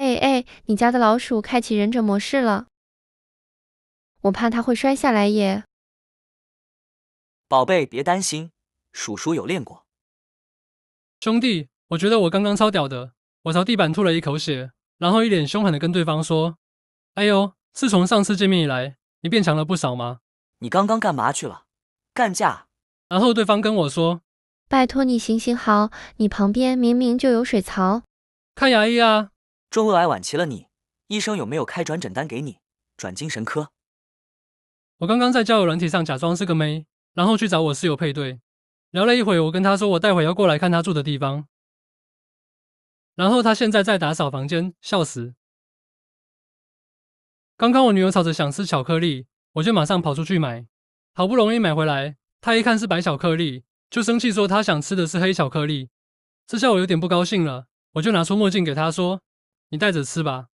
哎哎，你家的老鼠开启忍者模式了，我怕它会摔下来耶。宝贝，别担心，鼠鼠有练过。兄弟，我觉得我刚刚超屌的，我朝地板吐了一口血，然后一脸凶狠的跟对方说：“哎呦，自从上次见面以来，你变强了不少吗？你刚刚干嘛去了？干架。”然后对方跟我说：“拜托你行行好，你旁边明明就有水槽，看牙医啊。”中胃癌晚期了，你医生有没有开转诊单给你转精神科？我刚刚在交友软体上假装是个妹，然后去找我室友配对，聊了一会，我跟他说我待会要过来看他住的地方，然后他现在在打扫房间，笑死。刚刚我女友吵着想吃巧克力，我就马上跑出去买，好不容易买回来，她一看是白巧克力，就生气说她想吃的是黑巧克力，这下我有点不高兴了，我就拿出墨镜给她说。你带着吃吧。